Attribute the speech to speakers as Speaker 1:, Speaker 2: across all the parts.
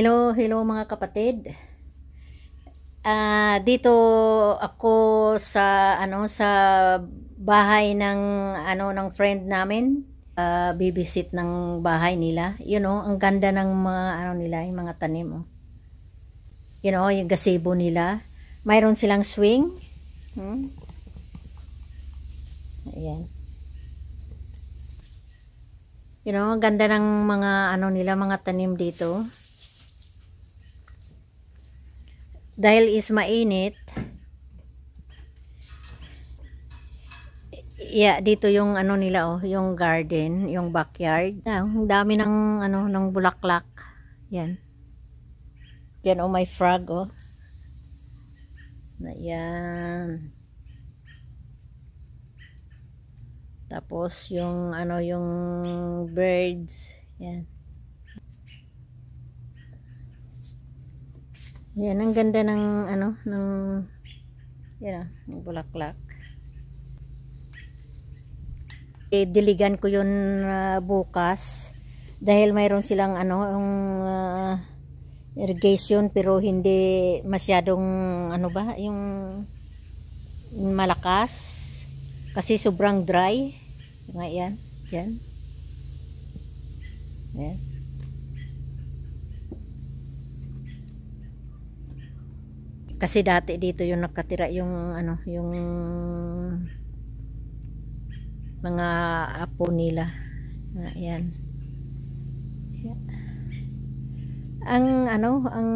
Speaker 1: Hello, hello mga kapatid. Uh, dito ako sa ano sa bahay ng ano ng friend namin. Uh, ah, bibisit ng bahay nila. You know, ang ganda ng mga ano nila, yung mga tanim. Oh. You know, yung gazebo nila. Mayroon silang swing. Hmm? Ayan. You know, ang ganda ng mga ano nila, mga tanim dito. dahil is mainit yeah, dito yung ano nila oh, yung garden, yung backyard. Ang yeah, dami ng ano ng bulaklak. Yan. Yan oh my frog oh. na yan Tapos yung ano yung birds. Yan. Yan, ang ganda ng ano, ng yan ah, ng bulaklak. Eh, diligan ko yun uh, bukas dahil mayroon silang ano, yung uh, ah, irrigation pero hindi masyadong ano ba, yung malakas kasi sobrang dry. Ngayon, yan, dyan. Yan. Kasi dati dito yung nakatira yung ano, yung mga apo nila. Ayan. Ang ano, ang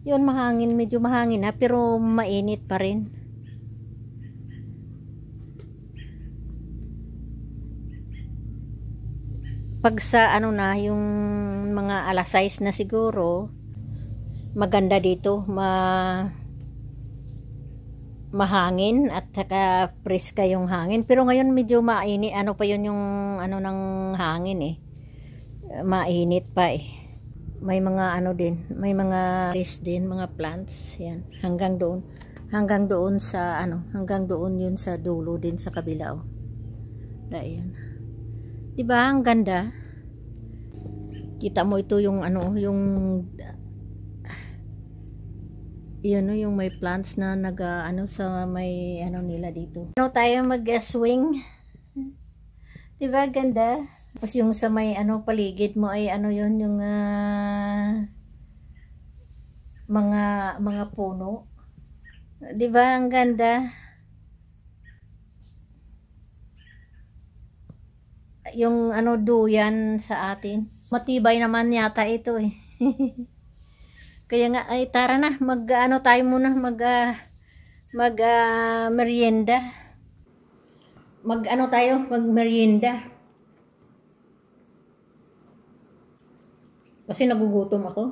Speaker 1: yun mahangin, medyo mahangin na pero mainit pa rin. pag sa ano na yung mga alas 6 na siguro maganda dito ma mahangin at saka preska yung hangin pero ngayon medyo mainit ano pa yun yung ano ng hangin eh mainit pa eh may mga ano din may mga trees din mga plants yan hanggang doon hanggang doon sa ano hanggang doon yun sa dulo din sa kabila oh ayan di ba ang ganda kita mo ito yung ano yung yun yung may plants na nag ah, ano sa may ano nila dito. Ano tayo mag-swing? 'Di ba ganda? Tapos yung sa may ano paligid mo ay ano yun yung uh, mga mga puno. 'Di ba ang ganda? Yung ano duyan sa atin. Matibay naman yata ito eh. Kaya nga, ay tara na, mag ano tayo muna, mag uh, mag uh, Mag ano tayo, mag merienda. Kasi nagugutom ako.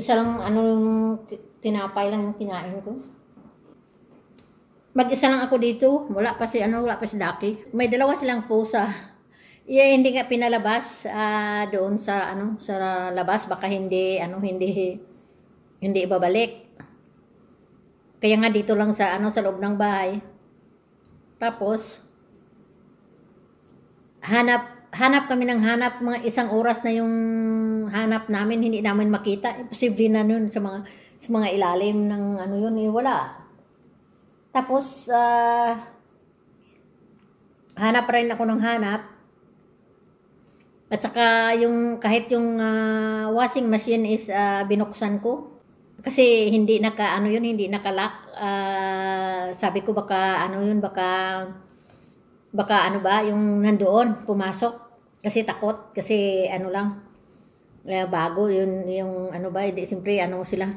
Speaker 1: Isa lang, ano, tinapay lang kinain ko. Mag-isa lang ako dito. Wala pa si, ano, wala pa si Ducky. May dalawa silang pusa. Yeah, hindi nga pinalabas uh, doon sa ano sa labas baka hindi ano hindi hindi ibabalik. Kaya nga dito lang sa ano sa loob ng bahay. Tapos hanap hanap kami ng hanap mga isang oras na yung hanap namin hindi namin makita. Imposible na noon sa mga sa mga ilalim ng ano yun eh wala. Tapos uh, hanap rin ako ng hanap at saka yung kahit yung uh, washing machine is uh, binuksan ko kasi hindi naka ano yun hindi nakalock uh, ah, sabi ko baka ano yun baka baka ano ba yung nandoon pumasok kasi takot kasi ano lang eh, bago yun yung ano ba hindi siyempre ano sila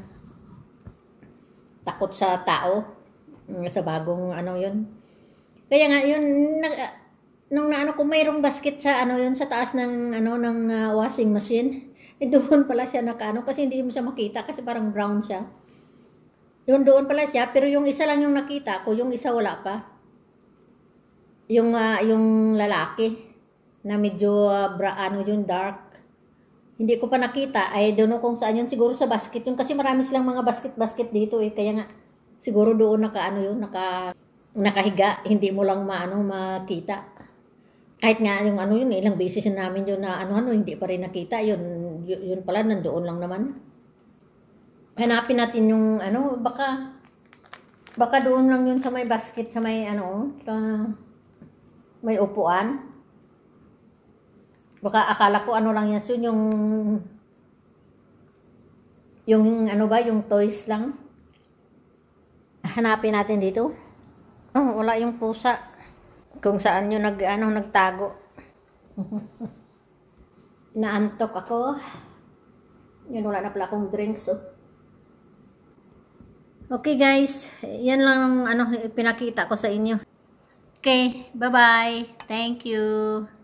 Speaker 1: takot sa tao mm, sa bagong ano yun kaya nga yun nag, nung naano ko mayroong basket sa ano yun sa taas ng ano ng uh, washing machine. Eh, doon pala siya nakaano kasi hindi mo siya makita kasi parang brown siya. Doon doon pala siya pero yung isa lang yung nakita ko, yung isa wala pa. Yung uh, yung lalaki na medyo uh, bra, ano yung dark. Hindi ko pa nakita. Ay doon kung saan yun siguro sa basket yun kasi marami silang mga basket-basket dito eh kaya nga siguro doon nakaano yun naka nakahiga hindi mo lang maano makita kahit nga yung ano yun, ilang beses na namin yun na ano-ano, hindi pa rin nakita. Yun, yun pala, nandoon lang naman. Hanapin natin yung ano, baka, baka doon lang yun sa may basket, sa may ano, sa, may upuan. Baka akala ko ano lang yan, so yung, yung ano ba, yung toys lang. Hanapin natin dito. Oh, wala yung pusa kung saan nyo nag, ano, nagtago. Naantok ako. Yun, wala na pala akong drinks. Oh. Okay guys, yan lang ang ano, pinakita ko sa inyo. Okay, bye-bye. Thank you.